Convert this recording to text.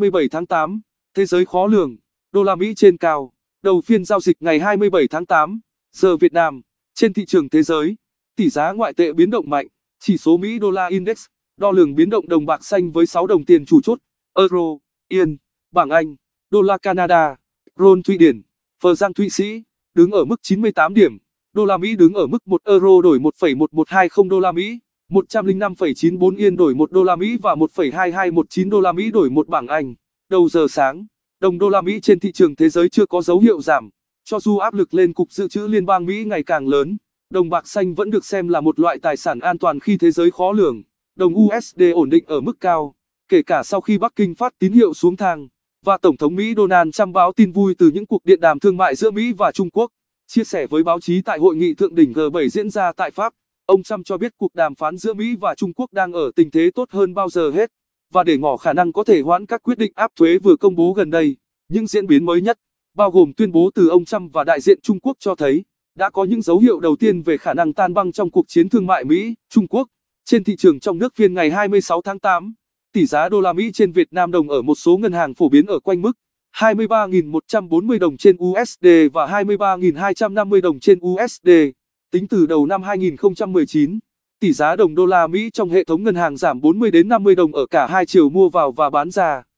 27 tháng 8, thế giới khó lường, đô la Mỹ trên cao, đầu phiên giao dịch ngày 27 tháng 8, giờ Việt Nam, trên thị trường thế giới, tỷ giá ngoại tệ biến động mạnh, chỉ số Mỹ đô la index, đo lường biến động đồng bạc xanh với 6 đồng tiền chủ chốt, euro, yên, bảng Anh, đô la Canada, ron Thụy Điển, phờ giang Thụy Sĩ, đứng ở mức 98 điểm, đô la Mỹ đứng ở mức 1 euro đổi 1,1120 đô la Mỹ. 105,94 yên đổi 1 đô la Mỹ và 1,2219 đô la Mỹ đổi 1 bảng Anh. Đầu giờ sáng, đồng đô la Mỹ trên thị trường thế giới chưa có dấu hiệu giảm, cho dù áp lực lên cục dự trữ liên bang Mỹ ngày càng lớn, đồng bạc xanh vẫn được xem là một loại tài sản an toàn khi thế giới khó lường. Đồng USD ổn định ở mức cao, kể cả sau khi Bắc Kinh phát tín hiệu xuống thang và Tổng thống Mỹ Donald Trump báo tin vui từ những cuộc điện đàm thương mại giữa Mỹ và Trung Quốc, chia sẻ với báo chí tại hội nghị thượng đỉnh G7 diễn ra tại Pháp. Ông Trump cho biết cuộc đàm phán giữa Mỹ và Trung Quốc đang ở tình thế tốt hơn bao giờ hết, và để ngỏ khả năng có thể hoãn các quyết định áp thuế vừa công bố gần đây. Những diễn biến mới nhất, bao gồm tuyên bố từ ông Trump và đại diện Trung Quốc cho thấy, đã có những dấu hiệu đầu tiên về khả năng tan băng trong cuộc chiến thương mại Mỹ-Trung Quốc. Trên thị trường trong nước phiên ngày 26 tháng 8, tỷ giá đô la Mỹ trên Việt Nam đồng ở một số ngân hàng phổ biến ở quanh mức 23.140 đồng trên USD và 23.250 đồng trên USD. Tính từ đầu năm 2019, tỷ giá đồng đô la Mỹ trong hệ thống ngân hàng giảm 40 đến 50 đồng ở cả hai chiều mua vào và bán ra.